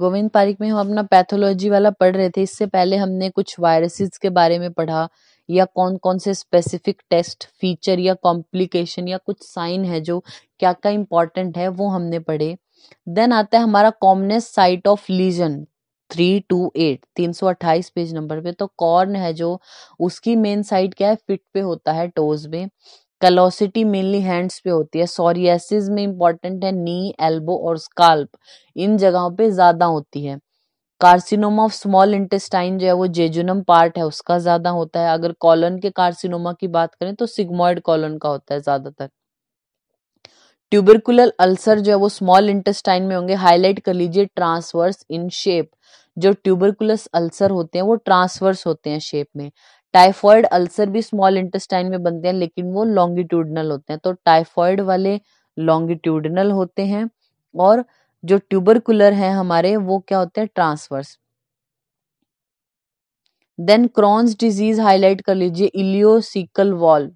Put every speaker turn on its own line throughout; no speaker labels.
गोविंद पारिक में हम अपना पैथोलॉजी वाला पढ़ रहे थे इससे पहले हमने कुछ वायरसेस के बारे में पढ़ा या कौन कौन से स्पेसिफिक टेस्ट फीचर या कॉम्प्लिकेशन या कुछ साइन है जो क्या क्या इंपॉर्टेंट है वो हमने पढ़े देन आता है हमारा commonest site of lesion three two eight तीन सौ अट्ठाईस पेज नंबर पे तो कॉर्न है जो उसकी मेन साइट क्या है फिट पे होता है टोज में कैलोसिटी मेनली हैंड्स पे होती है सोरियासिस में इंपॉर्टेंट है नी एल्बो और स्काल्प इन जगहों पे ज़्यादा होती है कार्सिनोमा ऑफ स्मॉल इंटेस्टाइन जो है वो जेजुनम पार्ट है उसका ज़्यादा होता है अगर कॉलन के कार्सिनोमा की बात करें तो सिग्मोइड कॉलन का होता है ज़्यादातर ट्यूबरकुलर अल्सर जो है वो स्मॉल इंटेस्टाइन में होंगे हाईलाइट कर लीजिए ट्रांसवर्स इन शेप जो ट्यूबरकुलस अल्सर होते हैं वो ट्रांसवर्स होते हैं शेप में टाइफॉइड अल्सर भी स्मॉल इंटेस्टाइन में बनते हैं लेकिन वो लॉन्गिट्यूडनल होते हैं तो टाइफॉइड वाले लॉन्गिट्यूडनल होते हैं और जो ट्यूबरकुलर हैं हमारे वो क्या होते हैं transverse then Crohn's disease highlight कर लीजिए इलियोसिकल वॉल्व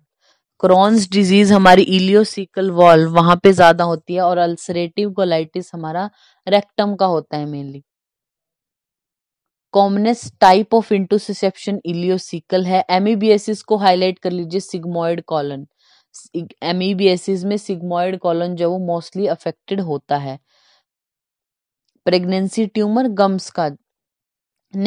क्रॉन्स डिजीज हमारी इलियोसिकल वॉल्व वहां पे ज्यादा होती है और अल्सरेटिव कोलाइटिस हमारा रेक्टम का होता है mainly commonest type of intussusception ileocecal है एमईबीएसिस को हाईलाइट कर लीजिए सिग्मोइड कॉलन एमईबीएसिस में सिग्मोइड कॉलन जो वो मोस्टली अफेक्टेड होता है प्रेगनेंसी ट्यूमर गम्स का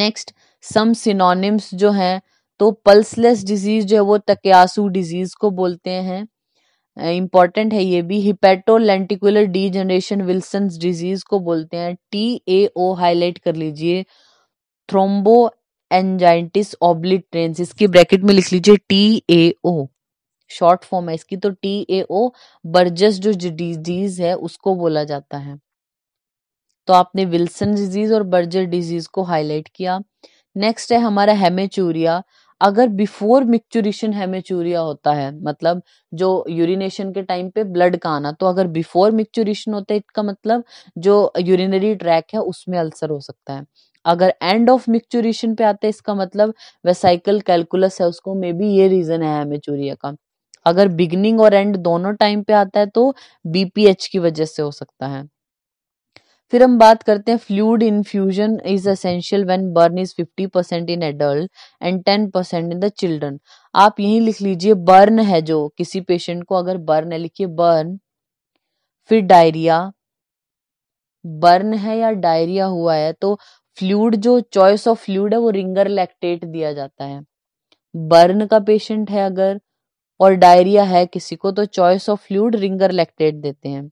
नेक्स्ट सम सिनोनिम्स जो है तो पल्सलेस डिजीज जो है वो तकयासू डिजीज को बोलते हैं इंपॉर्टेंट है ये भी hepatolenticular degeneration Wilson disease को बोलते हैं टी ए ओ हाईलाइट कर लीजिए थ्रोम्बो एंजाइटिस ओब्लिटरेंस इसकी ब्रैकेट में लिख लीजिए T A O short form है इसकी तो टी ए ओ बर्जस जो डिजीज है उसको बोला जाता है तो आपने विल्सन डिजीज और बर्जर डिजीज को हाईलाइट किया नेक्स्ट है हमारा हेमेचूरिया अगर बिफोर मिक्चुरेशन हेमेचूरिया होता है मतलब जो यूरिनेशन के टाइम पे ब्लड का आना तो अगर बिफोर मिक्चुरेशन होता है इसका मतलब जो यूरिनरी ट्रैक है उसमें अल्सर हो सकता है अगर एंड ऑफ मिक्चुरेशन पे आता है इसका मतलब वेसाइकल कैलकुलस है उसको मे बी ये रीजन है मेचूरिया का अगर बिगनिंग और एंड दोनों टाइम पे आता है तो बीपीएच की वजह से हो सकता है फिर हम बात करते हैं fluid infusion is essential when burn is 50 percent in adult and 10 percent in the children आप यही लिख लीजिए बर्न है जो किसी पेशेंट को अगर बर्न है लिखिए बर्न फिर डायरिया बर्न है या डायरिया हुआ है तो फ्लूड जो चॉइस ऑफ फ्लूड है वो रिंगर लैक्टेट दिया जाता है बर्न का पेशेंट है अगर और डायरिया है किसी को तो choice of fluid Ringer lactate देते हैं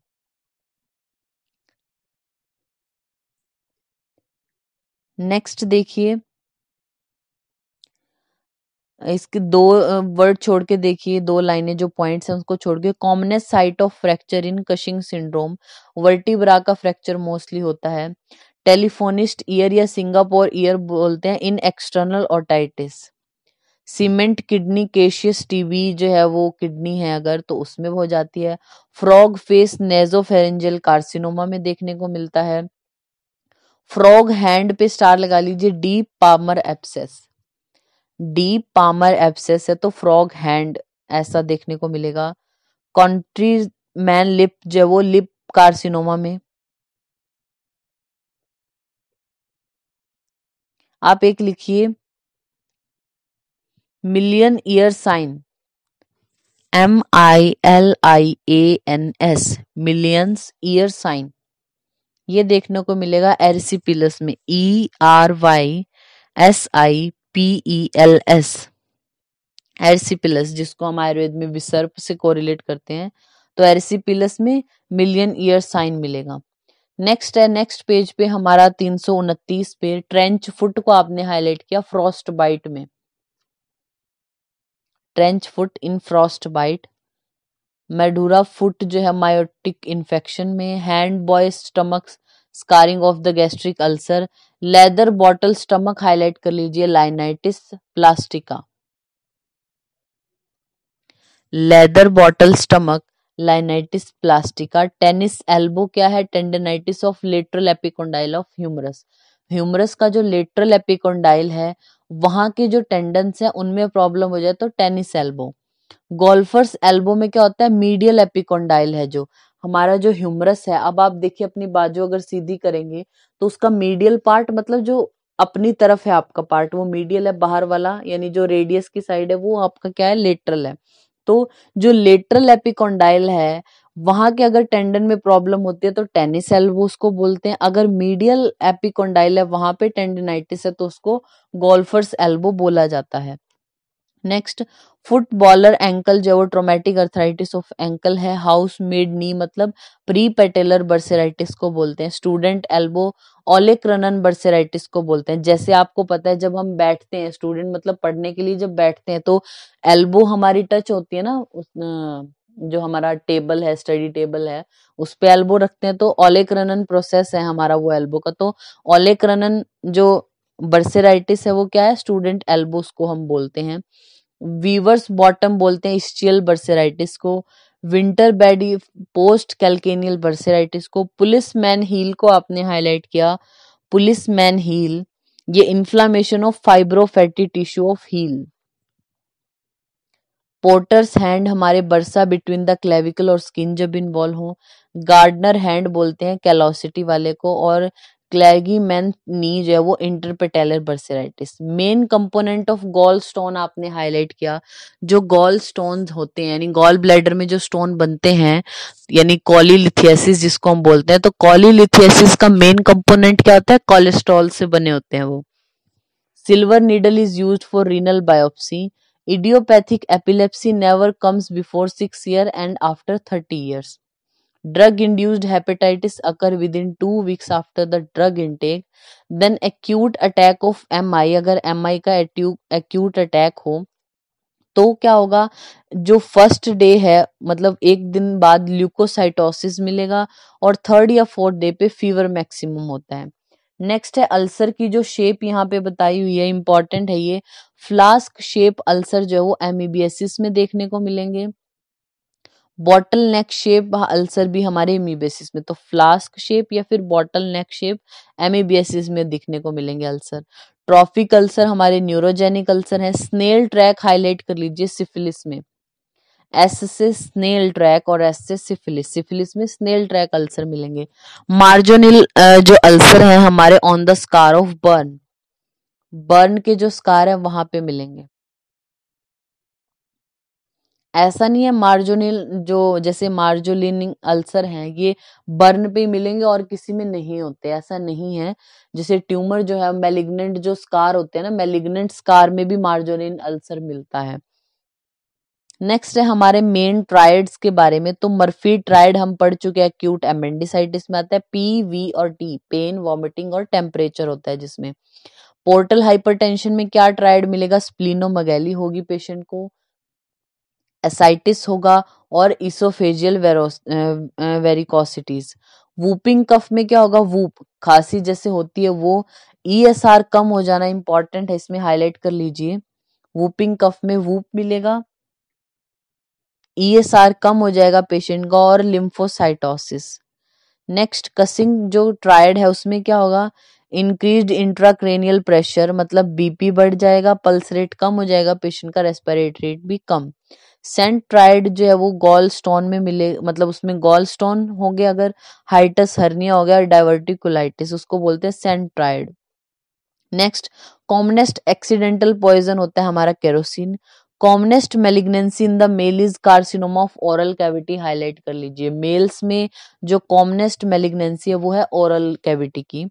नेक्स्ट देखिए इसके दो वर्ड छोड़ के देखिए दो लाइनें जो पॉइंट्स हैं उसको छोड़ के commonest site of fracture in Cushing syndrome vertebra का फ्रैक्चर मोस्टली होता है टेलीफोनिस्ट ईयर या सिंगापुर ईयर बोलते हैं in external otitis cement kidney caseous TB जो है वो किडनी है अगर तो उसमें हो जाती है फ्रॉग फेस नेजोफेरेंजल कार्सिनोमा में देखने को मिलता है फ्रॉग हैंड पे स्टार लगा लीजिए deep palmar abscess deep palmar abscess है तो फ्रॉग हैंड ऐसा देखने को मिलेगा कॉन्ट्री मैन लिप जो है वो लिप कार्सिनोमा में आप एक लिखिए million year sign M I L I A N S millions year sign ये देखने को मिलेगा एरिसिपिलस में E R Y S I P E L S erysipelas जिसको हम आयुर्वेद में विसर्प से कोरिलेट करते हैं तो एरसीपिलस में मिलियन ईयर साइन मिलेगा नेक्स्ट है नेक्स्ट पेज पे हमारा तीन सौ उनतीस पे ट्रेंच फुट को आपने हाईलाइट किया फ्रॉस्ट बाइट में trench foot in frost bite Madura foot जो है मायोटिक इन्फेक्शन में hand boy stomach scarring of the gastric ulcer leather bottle stomach highlight कर लीजिए linitis plastica leather bottle stomach linitis plastica tennis elbow क्या है tendinitis of lateral epicondyle of humerus humerus का जो lateral epicondyle है वहां के जो टेंडेंस है उनमें प्रॉब्लम हो जाए तो टेनिस एल्बो गोल्फर्स एल्बो में क्या होता है मीडियल एपिकोंडाइल है जो हमारा जो ह्यूमरस है अब आप देखिए अपनी बाजू अगर सीधी करेंगे तो उसका मीडियल पार्ट मतलब जो अपनी तरफ है आपका पार्ट वो मीडियल है बाहर वाला यानी जो रेडियस की साइड है वो आपका क्या है लेटरल है तो जो लेटरल एपिकोंडाइल है वहां के अगर टेंडन में प्रॉब्लम होती है तो टेनिस एल्बो उसको बोलते हैं अगर मीडियल एपिकोंडाइल है वहां पे टेंडेनाइटिस है तो उसको गोल्फर्स एल्बो बोला जाता है नेक्स्ट फुटबॉलर एंकल जो ट्रोमेटिक अर्थराइटिस ऑफ एंकल है हाउस मेड नी मतलब प्री पेटेलर बर्सेराइटिस को बोलते हैं स्टूडेंट एल्बो ओलेक्रनन बर्सेराइटिस को बोलते हैं जैसे आपको पता है जब हम बैठते हैं स्टूडेंट मतलब पढ़ने के लिए जब बैठते हैं तो एल्बो हमारी टच होती है ना उस जो हमारा टेबल है स्टडी टेबल है उस पर एल्बो रखते हैं तो ओलेक्रनन प्रोसेस है हमारा वो एल्बो का तो ओलेक्रनन जो बर्सेराइटिस है वो क्या है स्टूडेंट एल्बोस को हम बोलते हैं वीवर्स बॉटम बोलते हैं इस्चियल बर्सेराइटिस को winter bed post calcaneal bursitis को पुलिस मैन हील को आपने हाईलाइट किया पुलिस मैन हील ये inflammation of fibrofatty tissue of heel porter's hand हमारे बरसा बिटवीन द क्लेविकल और स्किन जब इन्वॉल्व हो गार्डनर हैंड बोलते हैं कैलोसिटी वाले को और क्लैगी मैन नीज है वो interpatellar bursitis main component of gall stone आपने हाईलाइट किया जो गॉल स्टोन होते हैं यानी गॉल ब्लैडर में जो स्टोन बनते हैं यानी कॉलीलिथियासिस जिसको हम बोलते हैं तो कॉलीलिथियासिस का मेन कंपोनेंट क्या होता है कोलेस्ट्रॉल से बने होते हैं वो silver needle is use for renal biopsy idiopathic epilepsy never comes before six year and after thirty years hepatitis occur within two weeks after the drug intake then acute attack of M I अगर आई का acute attack हो तो क्या होगा जो first day है मतलब एक दिन बाद ल्यूकोसाइटोसिस मिलेगा और थर्ड या फोर्थ डे पे फीवर मैक्सिमम होता है नेक्स्ट है अल्सर की जो शेप यहाँ पे बताई हुई है इंपॉर्टेंट है ये फ्लास्क शेप अल्सर जो है वो एमईबीएसिस में देखने को मिलेंगे बॉटल नेक शेप अल्सर भी हमारे एमीबेसिस में तो फ्लास्क शेप या फिर बॉटल नेक शेप एमीबेसिस में दिखने को मिलेंगे अल्सर ट्रॉफिक अल्सर हमारे न्यूरोजेनिक अल्सर है स्नेल ट्रैक हाईलाइट कर लीजिए सिफिलिस में एस से स्नेल ट्रैक और एस से सिफिलिस सिफिलिस में स्नेल ट्रैक अल्सर मिलेंगे मार्जोनिल जो अल्सर है हमारे on the scar of burn burn के जो स्कार है वहां पे मिलेंगे ऐसा नहीं है मार्जोनिल जो जैसे मार्जोलिनिंग अल्सर हैं ये बर्न पे मिलेंगे और किसी में नहीं होते ऐसा नहीं है जैसे ट्यूमर जो है मेलिग्नेंट जो स्कार होते हैं ना मेलिग्नेंट स्कार में भी मार्जोलिन अल्सर मिलता है नेक्स्ट है हमारे मेन ट्राइड्स के बारे में तो मर्फी ट्राइड हम पढ़ चुके हैं क्यूट एमेंडिसाइटिस में आता है पी वी और टी पेन वॉमिटिंग और टेम्परेचर होता है जिसमें पोर्टल हाइपरटेंशन में क्या ट्राइड मिलेगा मगैली होगी पेशेंट को एसाइटिस होगा और इसोफेजियल वेरिकोसिटीज वूपिंग कफ में क्या होगा वूप खांसी जैसे होती है वो ई एस आर कम हो जाना इंपॉर्टेंट है इसमें हाईलाइट कर लीजिए वूपिंग कफ में वूप मिलेगा ईएसआर e कम हो जाएगा पेशेंट का और लिम्फोसाइटोसिस नेक्स्ट कसिंग जो ट्रायड है उसमें क्या होगा इंक्रीज इंट्राक्रेनियल प्रेशर मतलब बीपी बढ़ जाएगा पल्स रेट कम हो जाएगा पेशेंट का रेस्पिरेटरी रेट भी कम सेंट्राइड जो है वो गॉल स्टोन में मिले मतलब उसमें गॉल स्टोन हो गया अगर हाइटस हर्निया हो गया और उसको बोलते हैं सेंट्राइड नेक्स्ट कॉमनेस्ट एक्सीडेंटल पॉइजन होता है हमारा kerosene commonest malignancy in the male is carcinoma of oral cavity highlight कर लीजिए मेल्स में जो कॉमनेस्ट मेलिग्नेंसी है वो है ओरल कैविटी की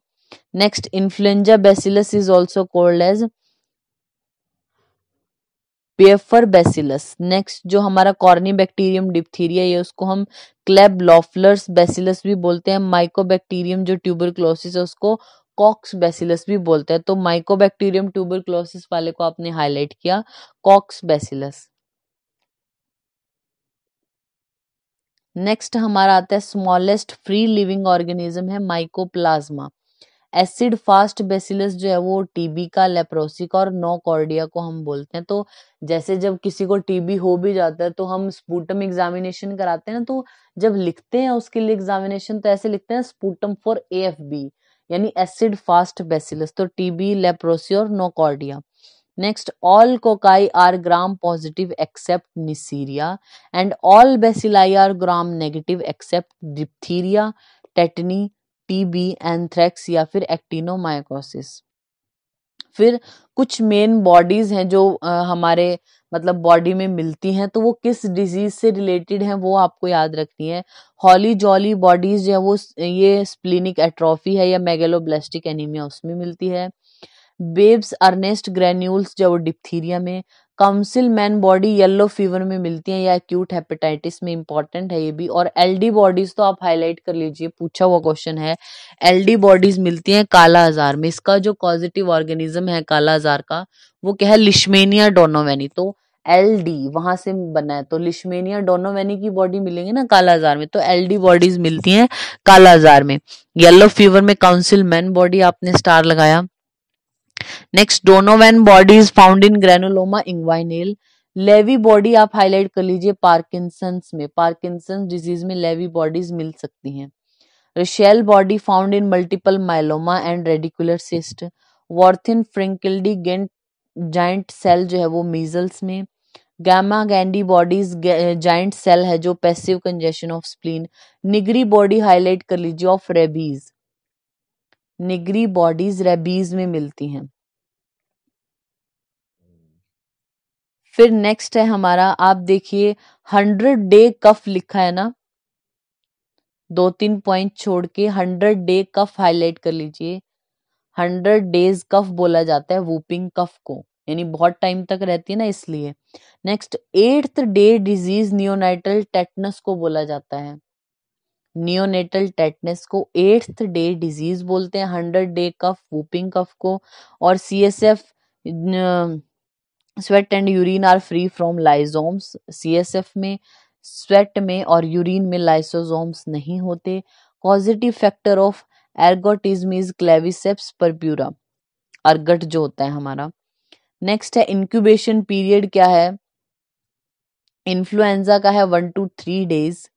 next influenza bacillus is also called as Pfeiffer bacillus next जो हमारा कॉर्नी बैक्टीरियम डिप्थीरिया है उसको हम क्लेब लॉफलर्स बेसिलस भी बोलते हैं माइकोबैक्टीरियम जो ट्यूबर है उसको कॉक्स बेसिलस भी बोलते हैं तो माइकोबैक्टीरियम ट्यूबर क्लोसिस वाले को आपने हाईलाइट किया कॉक्स बेसिलस नेक्स्ट हमारा आता है स्मॉलेस्ट फ्री लिविंग ऑर्गेनिज्म है माइकोप्लाज्मा एसिड फास्ट बेसिलस जो है वो टीबी का लेप्रोसिक और नोकॉर्डिया को हम बोलते हैं तो जैसे जब किसी को टीबी हो भी जाता है तो हम स्पूटम एग्जामिनेशन कराते हैं ना तो जब लिखते हैं उसके लिए एग्जामिनेशन तो ऐसे लिखते हैं स्पूटम फॉर ए यानी एसिड फास्ट बेसिलस तो टीबी लेप्रोसी और Nocardia next all cocci are gram positive except Neisseria and all bacilli are gram negative except diphtheria tetani TB anthrax या फिर एक्टिनोमायकोसिस फिर कुछ मेन बॉडीज हैं जो हमारे मतलब बॉडी में मिलती हैं तो वो किस डिजीज से रिलेटेड हैं वो आपको याद रखनी है हॉली जॉली बॉडीज जो है वो ये स्प्लिनिक एट्रॉफी है या मेगेलोब्लास्टिक एनीमिया उसमें मिलती है बेब्स अर्नेस्ट ग्रेन्यूल्स जो डिप्थीरिया में Councilman body yellow fever में मिलती है या एक्यूट हेपेटाइटिस में इंपॉर्टेंट है ये भी और एलडी बॉडीज तो आप हाईलाइट कर लीजिए पूछा हुआ क्वेश्चन है एलडी बॉडीज मिलती हैं काला हजार में इसका जो पॉजिटिव ऑर्गेनिज्म है काला हजार का वो क्या है लिशमेनिया डोनोवेनी तो एल डी वहां से बना है तो लिशमेनिया डोनोवेनी की बॉडी मिलेंगे ना काला में तो एल डी बॉडीज मिलती हैं काला हजार में येलो फीवर में काउंसिल मैन बॉडी आपने स्टार लगाया next Donovan body is found in granuloma inguinale Lewy body आप हाईलाइट कर लीजिए पार्किंसंस में पार्किंसंस डिजीज में लेवी बॉडीज मिल सकती हैं Russell body found in multiple myeloma and radicular cyst Warthin Finkeldey giant giant cell जो है वो मीजल्स में Gamna Gandy bodies giant cell है जो passive congestion of spleen Negri body highlight कर लीजिए of rabies Negri bodies rabies में मिलती हैं फिर नेक्स्ट है हमारा आप देखिए हंड्रेड डे कफ लिखा है ना दो तीन पॉइंट छोड़ के हंड्रेड डे कफ हाईलाइट कर लीजिए हंड्रेड डेज कफ बोला जाता है वूपिंग कफ को यानी बहुत टाइम तक रहती है ना इसलिए next eighth day disease neonatal tetanus को बोला जाता है नियोनेटल टेटनेस को एट्थ डे डिजीज बोलते हैं hundred day cough whooping cough को और C S F sweat and urine are free from lysozymes C S F में स्वेट में और यूरिन में लाइसोजोम्स नहीं होते positive factor of ergotism is Claviceps purpurea ergot जो होता है हमारा नेक्स्ट है इंक्यूबेशन पीरियड क्या है इन्फ्लुएंजा का है one to three days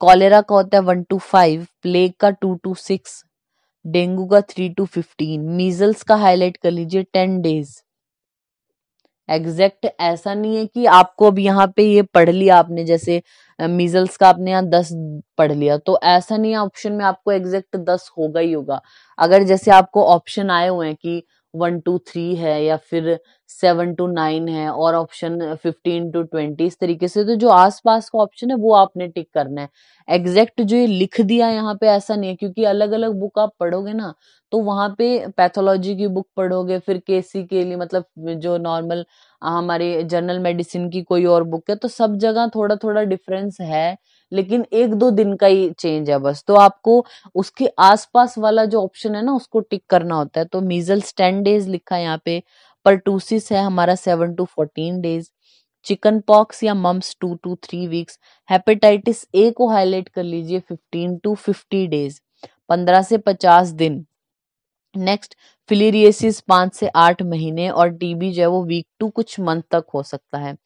cholera का होता है वन टू फाइव प्लेग का टू टू सिक्स डेंगू का थ्री टू फिफ्टीन मीजल्स का हाईलाइट कर लीजिए टेन डेज एग्जैक्ट ऐसा नहीं है कि आपको अब यहाँ पे ये पढ़ लिया आपने जैसे मीजल्स का आपने यहाँ दस पढ़ लिया तो ऐसा नहीं है ऑप्शन में आपको एग्जैक्ट दस होगा ही होगा अगर जैसे आपको ऑप्शन आए हुए हैं कि वन टू थ्री है या फिर सेवन टू नाइन है और ऑप्शन फिफ्टीन टू ट्वेंटी इस तरीके से तो जो आसपास का ऑप्शन है वो आपने टिक करना है एग्जैक्ट जो ये लिख दिया यहाँ पे ऐसा नहीं है क्योंकि अलग अलग बुक आप पढ़ोगे ना तो वहाँ पे पैथोलॉजी की बुक पढ़ोगे फिर केसी के लिए मतलब जो नॉर्मल हमारे जनरल मेडिसिन की कोई और बुक है तो सब जगह थोड़ा थोड़ा डिफरेंस है लेकिन एक दो दिन का ही चेंज है बस तो आपको उसके आसपास वाला जो ऑप्शन है ना उसको टिक करना होता है तो मीजल्स टेन डेज लिखा है यहाँ पे पर है हमारा seven to fourteen days chicken pox या mumps two to three weeks hepatitis A को हाईलाइट कर लीजिए फिफ्टीन टू फिफ्टी डेज पंद्रह से पचास दिन नेक्स्ट फिलीरियसिस पांच से आठ महीने और टीबी जो है वो वीक टू कुछ मंथ तक हो सकता है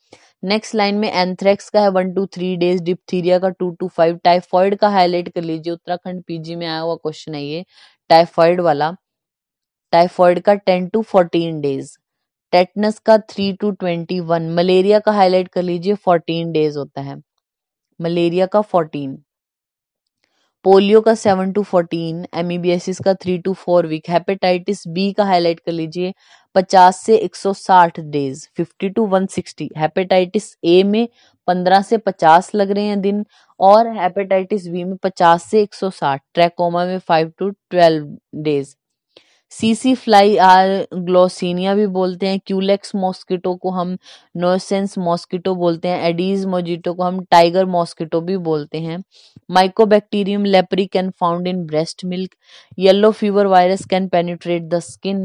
नेक्स्ट लाइन में एंथ्रेक्स का है one to three days diphtheria का टू टू फाइव टाइफॉइड का हाईलाइट कर लीजिए उत्तराखंड पीजी में आया हुआ क्वेश्चन है ये टाइफॉइड वाला टाइफॉइड का ten to fourteen days tetanus का three to twenty one malaria का हाईलाइट कर लीजिए फोर्टीन डेज होता है मलेरिया का फोर्टीन पोलियो का सेवन टू फोर्टीन एमईबीएसिस का three to four week hepatitis B का हाईलाइट कर लीजिए पचास से एक सौ साठ days fifty to one sixty hepatitis A में पंद्रह से पचास लग रहे हैं दिन और हेपेटाइटिस बी में पचास से एक सौ साठ ट्रैकोमा में फाइव टू ट्वेल्व डेज सीसी फ्लाई आर ग्लोसिनिया भी बोलते हैं क्यूलेक्स मॉस्किटो को हम नोसेंस मॉस्किटो बोलते हैं एडीज मोजिटो को हम टाइगर मॉस्किटो भी बोलते हैं mycobacterium leprae can found in breast milk yellow fever virus can penetrate the skin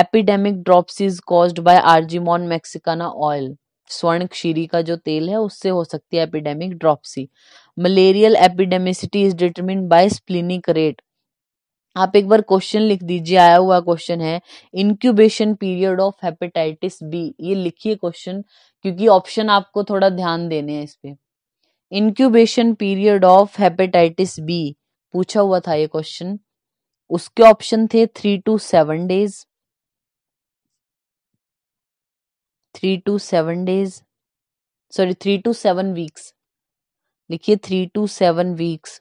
epidemic dropsy caused by argemone mexicana oil स्वर्ण क्षीरी का जो तेल है उससे हो सकती है epidemic dropsy malarial epidemicity is determine by splenic rate आप एक बार क्वेश्चन लिख दीजिए आया हुआ क्वेश्चन है incubation period of hepatitis B ये लिखिए क्वेश्चन क्योंकि ऑप्शन आपको थोड़ा ध्यान देने हैं इस पे incubation period of hepatitis B पूछा हुआ था ये क्वेश्चन उसके ऑप्शन थे three to seven days three to seven days sorry three to seven weeks लिखिए three to seven weeks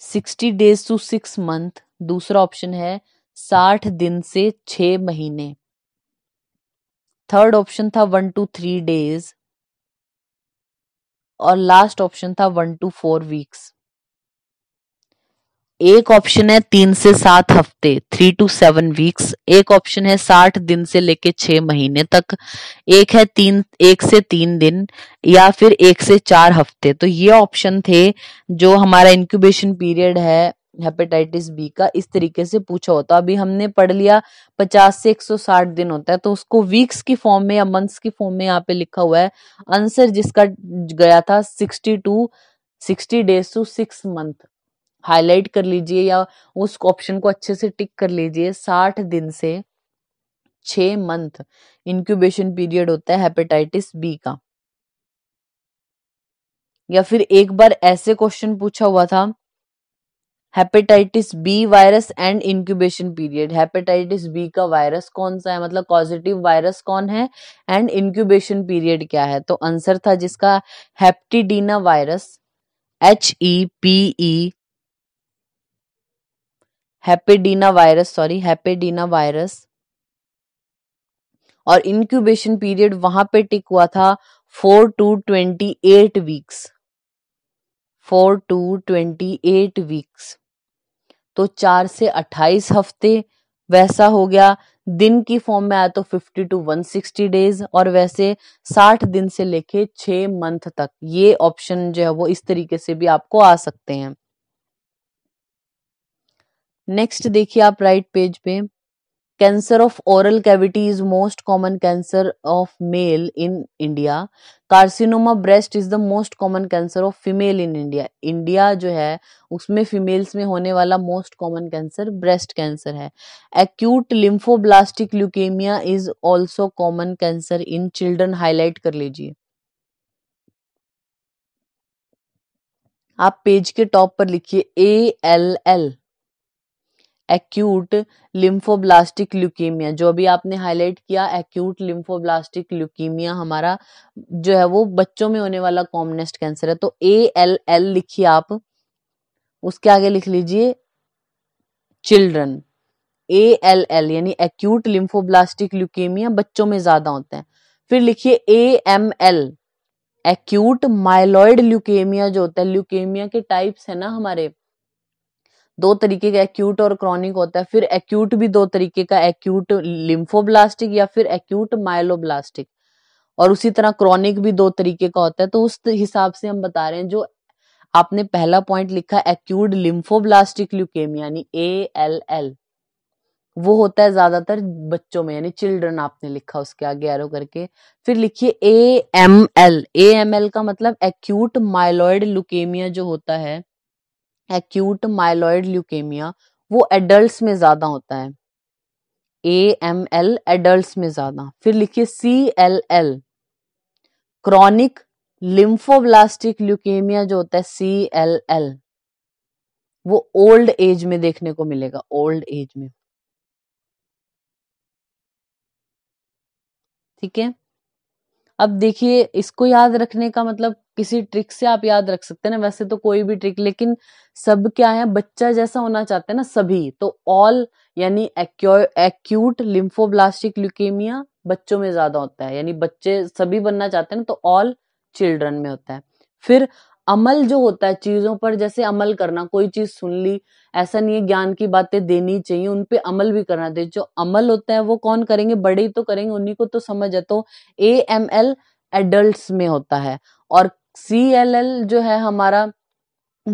sixty days to six month दूसरा ऑप्शन है साठ दिन से छ महीने थर्ड ऑप्शन था वन टू थ्री डेज और लास्ट ऑप्शन था वन टू फोर वीक्स एक ऑप्शन है तीन से सात हफ्ते थ्री टू सेवन वीक्स एक ऑप्शन है साठ दिन से लेके छह महीने तक एक है तीन एक से तीन दिन या फिर एक से चार हफ्ते तो ये ऑप्शन थे जो हमारा इंक्यूबेशन पीरियड है हेपेटाइटिस बी का इस तरीके से पूछा होता अभी हमने पढ़ लिया 50 से 160 दिन होता है तो उसको वीक्स की फॉर्म में या मंथ्स की फॉर्म में यहाँ पे लिखा हुआ है आंसर जिसका गया था 62 60 days to six month highlight कर लीजिए या उस ऑप्शन को अच्छे से टिक कर लीजिए साठ दिन से छ मंथ इंक्यूबेशन पीरियड होता है हेपेटाइटिस बी का या फिर एक बार ऐसे क्वेश्चन पूछा हुआ था hepatitis B virus and incubation period hepatitis B का वायरस कौन सा है मतलब पॉजिटिव वायरस कौन है एंड इंक्यूबेशन पीरियड क्या है तो आंसर था जिसका hepadna virus H E P E hepadna virus sorry hepadna virus और इंक्यूबेशन पीरियड वहां पे टिक हुआ था four to twenty eight weeks four to twenty eight weeks तो चार से अट्ठाईस हफ्ते वैसा हो गया दिन की फॉर्म में आया तो fifty to one sixty days और वैसे साठ दिन से लेके छ मंथ तक ये ऑप्शन जो है वो इस तरीके से भी आपको आ सकते हैं नेक्स्ट देखिए आप राइट पेज पे cancer of oral cavity is most common cancer of male in India carcinoma breast is the most common cancer of female in India India जो है उसमें फीमेल्स में होने वाला most common cancer breast cancer है acute lymphoblastic leukaemia is also common cancer in children highlight कर लीजिए आप पेज के टॉप पर लिखिए A L L acute lymphoblastic leukaemia जो अभी आपने हाईलाइट किया एक्यूट लिम्फोब्लास्टिक ल्यूकेमिया हमारा जो है वो बच्चों में होने वाला कॉमनेस्ट कैंसर है तो ए एल एल लिखिए आप उसके आगे लिख लीजिए चिल्ड्रन ए एल एल यानी एक्यूट लिम्फोब्लास्टिक ल्यूकेमिया बच्चों में ज्यादा होते हैं फिर लिखिए A M L acute myeloid leukaemia जो होता है ल्यूकेमिया के टाइप्स है ना हमारे दो तरीके का एक्यूट और क्रॉनिक होता है फिर एक्यूट भी दो तरीके का एक्यूट लिम्फोब्लास्टिक या फिर एक्यूट माइलोब्लास्टिक और उसी तरह क्रॉनिक भी दो तरीके का होता है तो उस हिसाब से हम बता रहे हैं जो आपने पहला पॉइंट लिखा एक्यूट लिम्फोब्लास्टिक ल्यूकेम यानी ए एल एल वो होता है ज्यादातर बच्चों में यानी चिल्ड्रन आपने लिखा उसके आगे एरो करके फिर लिखिए A M L A M L का मतलब एक्यूट माइलॉयड लुकेमिया जो होता है एक्यूट माइलॉयड ल्यूकेमिया वो एडल्ट में ज्यादा होता है ए एम एल एडल्ट में ज्यादा फिर लिखिए C L L chronic lymphoblastic leukaemia जो होता है सी एल एल वो ओल्ड एज में देखने को मिलेगा ओल्ड एज में ठीक है अब देखिए इसको याद रखने का मतलब किसी ट्रिक से आप याद रख सकते हैं ना वैसे तो कोई भी ट्रिक लेकिन सब क्या है बच्चा जैसा होना चाहते हैं ना सभी तो ऑल यानी एक्यूट लिम्फोब्लास्टिक ल्यूकेमिया बच्चों में ज्यादा होता है यानी बच्चे सभी बनना चाहते हैं ना तो ऑल चिल्ड्रन में होता है फिर अमल जो होता है चीज़ों पर जैसे अमल करना कोई चीज़ सुन ली ऐसा नहीं है ज्ञान की बातें देनी चाहिए उन पे अमल भी करना चाहिए जो अमल होता है वो कौन करेंगे बड़े ही तो करेंगे उन्हीं को तो समझ है तो ए एम एल एडल्ट में होता है और सी एल एल जो है हमारा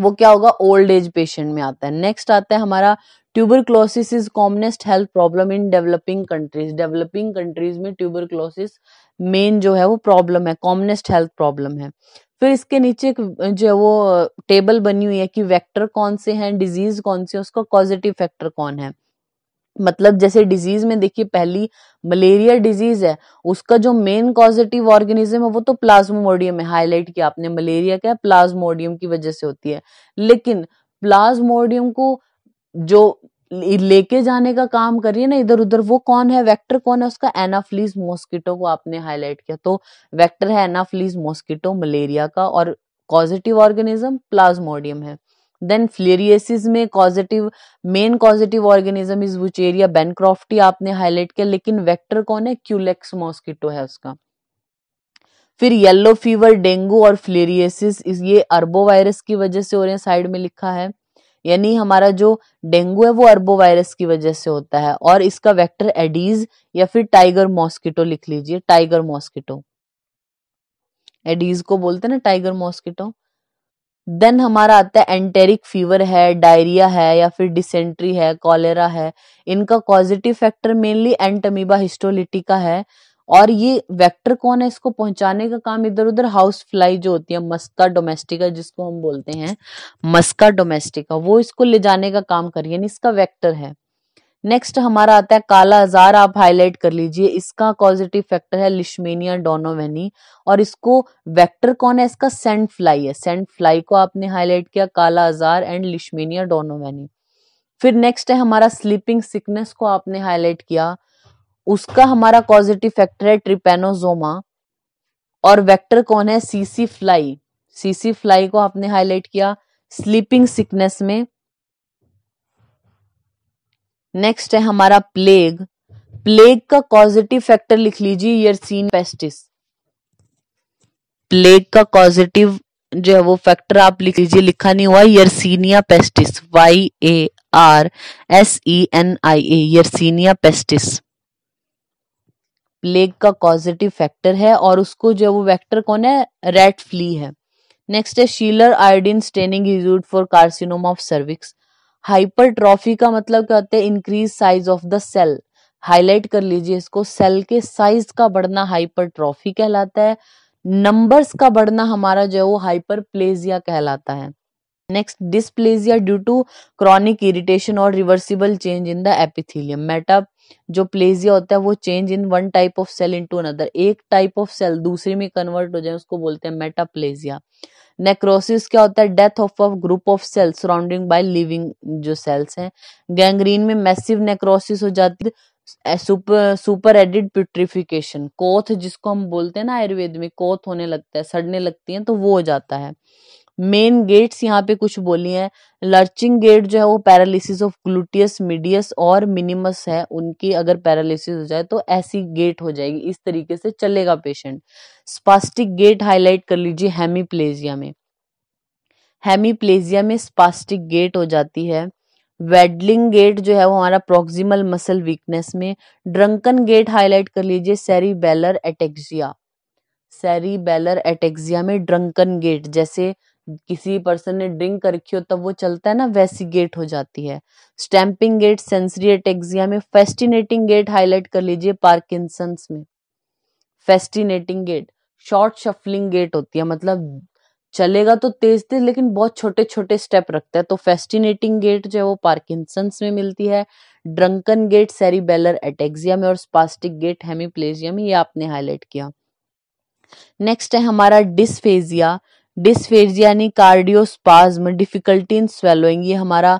वो क्या होगा ओल्ड एज पेशेंट में आता है नेक्स्ट आता है हमारा tuberculosis is commonest health problem in developing countries developing countries में ट्यूबर क्लोसिस मेन जो है वो प्रॉब्लम है कॉमनेस्ट हेल्थ प्रॉब्लम है फिर इसके नीचे जो है वो टेबल बनी हुई है कि वेक्टर कौन से हैं डिजीज कौन से उसका कॉजिटिव फैक्टर कौन है मतलब जैसे डिजीज में देखिए पहली मलेरिया डिजीज है उसका जो मेन कॉजिटिव ऑर्गेनिज्म है वो तो प्लाज्मोडियम है हाईलाइट किया आपने मलेरिया क्या प्लाज्मोडियम की वजह से होती है लेकिन प्लाज्मोडियम को जो लेके जाने का काम करिए ना इधर उधर वो कौन है वेक्टर कौन है उसका एनाफ्लीज मॉस्किटो को आपने हाईलाइट किया तो वेक्टर है एनाफ्लीज मॉस्किटो मलेरिया का और कॉजिटिव ऑर्गेनिज्म प्लाज्मोडियम है देन फ्लेरियसिस में causative main causative organism is wuchereria bancrofti आपने हाईलाइट किया लेकिन वेक्टर कौन है क्यूलेक्स मॉस्किटो है उसका फिर येलो फीवर डेंगू और फ्लेरियसिस ये वायरस की वजह से हो रहे हैं साइड में लिखा है यानी हमारा जो डेंगू है वो अर्बो वायरस की वजह से होता है और इसका वेक्टर एडीज या फिर टाइगर मॉस्किटो लिख लीजिए टाइगर मॉस्किटो एडीज को बोलते हैं ना टाइगर मॉस्किटो देन हमारा आता है एंटेरिक फीवर है डायरिया है या फिर डिसेंट्री है कॉलेरा है इनका positive factor mainly entamoeba histolytica का है और ये वेक्टर कौन है इसको पहुंचाने का काम इधर उधर हाउस फ्लाई जो होती है मस्का डोमेस्टिका जिसको हम बोलते हैं मस्का डोमेस्टिका वो इसको ले जाने का काम करिए यानी इसका वेक्टर है नेक्स्ट हमारा आता है काला हजार आप हाईलाइट कर लीजिए इसका पॉजिटिव फैक्टर है लिशमेनिया डोनोवेनी और इसको वेक्टर कौन है इसका सेंड फ्लाई है सेंड फ्लाई को आपने हाईलाइट किया काला हजार एंड लिशमेनिया डोनोवेनी फिर नेक्स्ट है हमारा स्लीपिंग सिकनेस को आपने हाईलाइट किया उसका हमारा पॉजिटिव फैक्टर है ट्रिपेनोजोमा और वेक्टर कौन है सीसी फ्लाई सीसी फ्लाई को आपने हाईलाइट किया स्लीपिंग सिकनेस में नेक्स्ट है हमारा प्लेग प्लेग का पॉजिटिव फैक्टर लिख लीजिए यरसीन पेस्टिस प्लेग का पॉजिटिव जो है वो फैक्टर आप लिख लीजिए लिखा नहीं हुआ yersinia pestis Y A R S E N I A yersinia pestis plague का कॉजिटिव फैक्टर है और उसको जो वो वेक्टर कौन है रेड फ्ली है नेक्स्ट है Schiller iodine staining is use for carcinoma of cervix hypertrophy का मतलब क्या होता है increase size of the cell highlight कर लीजिए इसको सेल के साइज का बढ़ना हाइपरट्रॉफी कहलाता है नंबर्स का बढ़ना हमारा जो है वो हाइपर प्लेजिया कहलाता है next dysplasia due to chronic irritation और इन द एपिथीलियम मेटा जो प्लेजिया होता है वो change in one type of cell to another एक टाइप ऑफ सेल दूसरे में कन्वर्ट हो जाए उसको बोलते हैं मेटाप्लेजिया नेक्रोसिस क्या होता है death of a group of cells surrounding by living जो सेल्स हैं गैंग्रीन में मैसिव नेक्रोसिस हो जाती है सुपर सुपर एडिड प्यूट्रिफिकेशन कोथ जिसको हम बोलते हैं ना आयुर्वेद में कोथ होने लगता है सड़ने लगती है तो वो हो जाता है मेन गेट्स यहाँ पे कुछ बोली हैं लर्चिंग गेट जो है वो पैरालिसिस ऑफ ग्लूटियस मीडियस और मिनिमस है उनकी अगर पैरालिसिस हो जाए तो ऐसी गेट हो जाएगी इस तरीके से चलेगा पेशेंट स्पास्टिक गेट हाईलाइट कर लीजिए हेमीप्लेजिया में हेमीप्लेजिया में स्पास्टिक गेट हो जाती है वेडलिंग गेट जो है वो हमारा प्रोक्सिमल मसल वीकनेस में ड्रंकन गेट हाईलाइट कर लीजिए सेरीबेलर एटेक्सिया सेरीबेलर एटेक्सिया में ड्रंकन गेट जैसे किसी पर्सन ने ड्रिंक कर रखी हो तब वो चलता है ना वैसी गेट हो जाती है स्टैंपिंग गेट सेंसरी अटेक्सिया में फेस्टिनेटिंग गेट हाईलाइट कर लीजिए पार्किंसंस में festinating gait short shuffling gait होती है मतलब चलेगा तो तेज तेज लेकिन बहुत छोटे छोटे स्टेप रखता है तो फेस्टिनेटिंग गेट जो है वो पार्किंसंस में मिलती है ड्रंकन गेट सेरिबेलर एटेक्सिया में और स्पास्टिक गेट हेमीप्लेजिया में ये आपने हाईलाइट किया नेक्स्ट है हमारा डिसफेजिया डिसफेज यानी कार्डियोस्पाज्म डिफिकल्टी इन स्वेलोइंग ये हमारा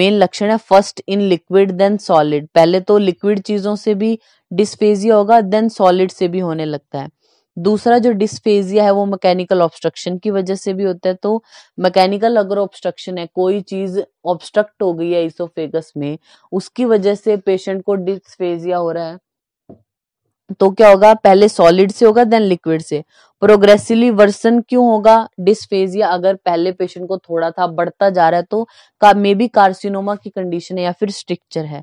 मेन लक्षण है first in liquid then solid पहले तो लिक्विड चीजों से भी डिस्फेजिया होगा देन सॉलिड से भी होने लगता है दूसरा जो डिस्फेजिया है वो मैकेनिकल ऑब्स्ट्रक्शन की वजह से भी होता है तो मैकेनिकल अगर ऑब्स्ट्रक्शन है कोई चीज ऑब्स्ट्रक्ट हो गई है इसोफेगस में उसकी वजह से पेशेंट को डिस्फेजिया हो रहा है तो क्या होगा पहले सॉलिड से होगा देन लिक्विड से प्रोग्रेसिवली वर्सन क्यों होगा डिस्फेजिया अगर पहले पेशेंट को थोड़ा था बढ़ता जा रहा है तो का मे बी कार्सिनोमा की कंडीशन है या फिर स्ट्रिक्चर है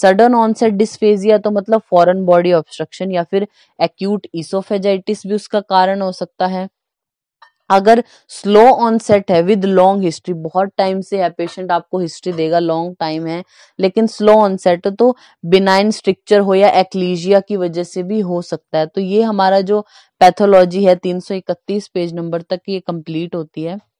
सडन ऑनसेट डिस्फेजिया तो मतलब फॉरन बॉडी ऑब्स्ट्रक्शन या फिर एक्यूट इसोफेजाइटिस भी उसका कारण हो सकता है अगर स्लो ऑनसेट है विद लॉन्ग हिस्ट्री बहुत टाइम से है पेशेंट आपको हिस्ट्री देगा लॉन्ग टाइम है लेकिन स्लो ऑनसेट तो बिनाइन स्ट्रिक्चर हो या एक्लीजिया की वजह से भी हो सकता है तो ये हमारा जो पैथोलॉजी है 331 पेज नंबर तक ये कंप्लीट होती है